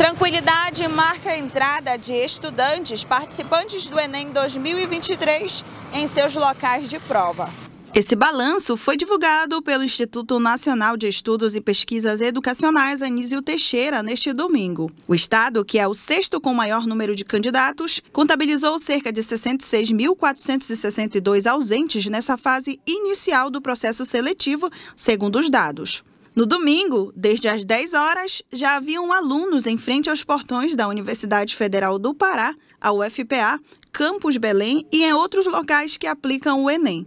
Tranquilidade marca a entrada de estudantes participantes do Enem 2023 em seus locais de prova. Esse balanço foi divulgado pelo Instituto Nacional de Estudos e Pesquisas Educacionais Anísio Teixeira neste domingo. O estado, que é o sexto com maior número de candidatos, contabilizou cerca de 66.462 ausentes nessa fase inicial do processo seletivo, segundo os dados. No domingo, desde as 10 horas, já haviam alunos em frente aos portões da Universidade Federal do Pará, a UFPA, Campus Belém e em outros locais que aplicam o Enem.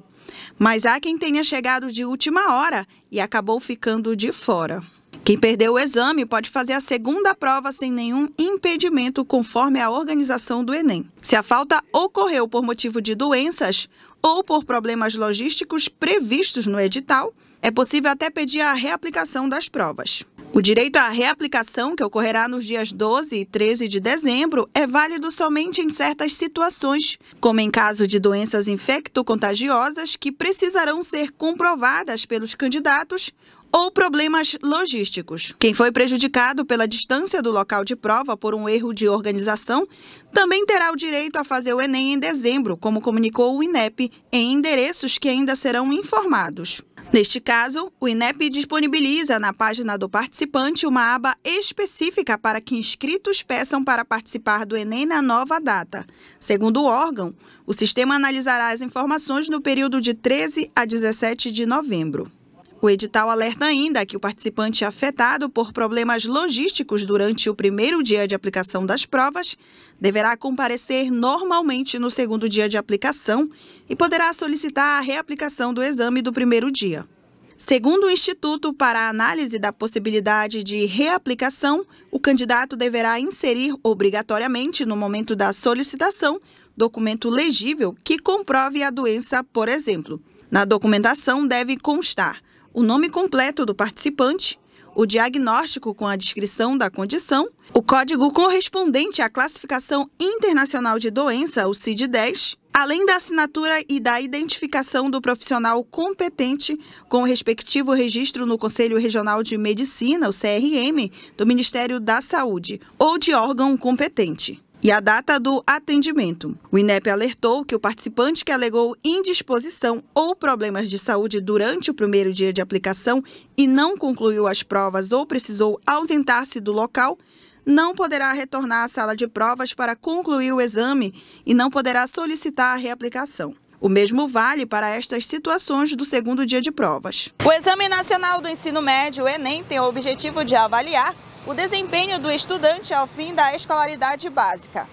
Mas há quem tenha chegado de última hora e acabou ficando de fora. Quem perdeu o exame pode fazer a segunda prova sem nenhum impedimento, conforme a organização do Enem. Se a falta ocorreu por motivo de doenças, ou por problemas logísticos previstos no edital, é possível até pedir a reaplicação das provas. O direito à reaplicação, que ocorrerá nos dias 12 e 13 de dezembro, é válido somente em certas situações, como em caso de doenças infecto-contagiosas que precisarão ser comprovadas pelos candidatos ou problemas logísticos. Quem foi prejudicado pela distância do local de prova por um erro de organização também terá o direito a fazer o Enem em dezembro, como comunicou o INEP, em endereços que ainda serão informados. Neste caso, o INEP disponibiliza na página do participante uma aba específica para que inscritos peçam para participar do Enem na nova data. Segundo o órgão, o sistema analisará as informações no período de 13 a 17 de novembro. O edital alerta ainda que o participante é afetado por problemas logísticos durante o primeiro dia de aplicação das provas deverá comparecer normalmente no segundo dia de aplicação e poderá solicitar a reaplicação do exame do primeiro dia. Segundo o Instituto, para a análise da possibilidade de reaplicação, o candidato deverá inserir obrigatoriamente, no momento da solicitação, documento legível que comprove a doença, por exemplo. Na documentação deve constar o nome completo do participante, o diagnóstico com a descrição da condição, o código correspondente à classificação internacional de doença, o CID-10, além da assinatura e da identificação do profissional competente com o respectivo registro no Conselho Regional de Medicina, o CRM, do Ministério da Saúde, ou de órgão competente e a data do atendimento. O INEP alertou que o participante que alegou indisposição ou problemas de saúde durante o primeiro dia de aplicação e não concluiu as provas ou precisou ausentar-se do local, não poderá retornar à sala de provas para concluir o exame e não poderá solicitar a reaplicação. O mesmo vale para estas situações do segundo dia de provas. O Exame Nacional do Ensino Médio, o Enem, tem o objetivo de avaliar o desempenho do estudante ao fim da escolaridade básica.